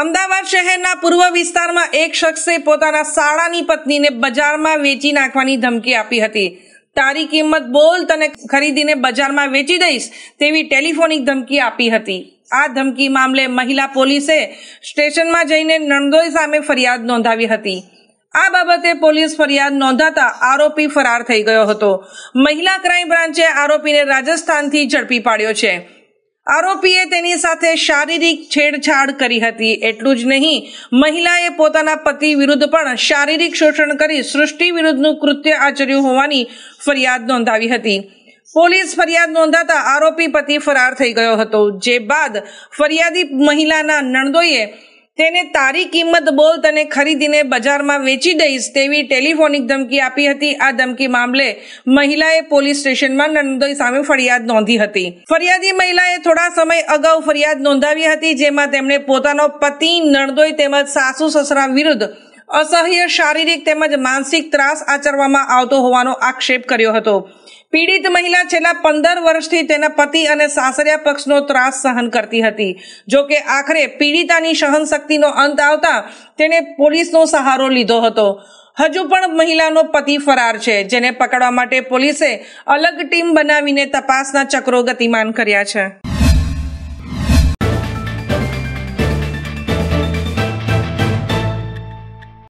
અમદાવાદ શહેરના પૂર્વ વિસ્તારમાં એક શખ્સે પોતાના શાળાની પત્નીને બજારમાં વેચી નાખવાની ધમકી આપી હતી તારી કિંમત બોલ તને ખરીદીને બજારમાં વેચી દઈશ તેવી ટેલિફોનિક ધમકી આપી હતી આ ધમકી મામલે મહિલા પોલીસે સ્ટેશનમાં જઈને નણદોઈ સામે ફરિયાદ નોંધાવી હતી આ બાબતે પોલીસ ફરિયાદ નોંધાતા આરોપી ફરાર થઈ ગયો હતો મહિલા ક્રાઇમ બ્રાન્ચે આરોપીને રાજસ્થાનથી ઝડપી પાડ્યો છે આરોપીએ તેની સાથે શારીરિક છેડછાડ કરી હતી એટલું જ નહીં મહિલાએ પોતાના પતિ વિરુદ્ધ પણ શારીરિક શોષણ કરી સૃષ્ટિ વિરુદ્ધનું કૃત્ય આચર્યું હોવાની ફરિયાદ નોંધાવી હતી પોલીસ ફરિયાદ નોંધાતા આરોપી પતિ ફરાર થઈ ગયો હતો જે બાદ ફરિયાદી મહિલાના નણદોઈએ તેને તારી કિંમત બોલ તને ખરીદીને બજારમાં વેચી દઈશ તેવી ટેલિફોનિક ધમકી આપી હતી આ ધમકી મામલે મહિલાએ પોલીસ સ્ટેશનમાં નંદોઈ સામે ફરિયાદ નોંધી હતી ફરિયાદી મહિલાએ થોડા સમય અગાઉ ફરિયાદ નોંધાવી હતી જેમાં તેમણે પોતાનો પતિ નણદોઈ તેમજ સાસુ સસરા વિરુદ્ધ અસહ્ય શારીરિક તેમજ માનસિક ત્રાસ આચરવામાં આવતો હોવાનો આક્ષેપ કર્યો હતો પીડિત મહિલા છેલ્લા પંદર વર્ષથી તેના પતિ અને સાસરિયા પક્ષનો ત્રાસ સહન કરતી હતી જો કે આખરે પીડિતાની સહનશક્તિનો અંત આવતા તેણે પોલીસનો સહારો લીધો હતો હજુ પણ મહિલાનો પતિ ફરાર છે જેને પકડવા માટે પોલીસે અલગ ટીમ બનાવીને તપાસના ચક્રો ગતિમાન કર્યા છે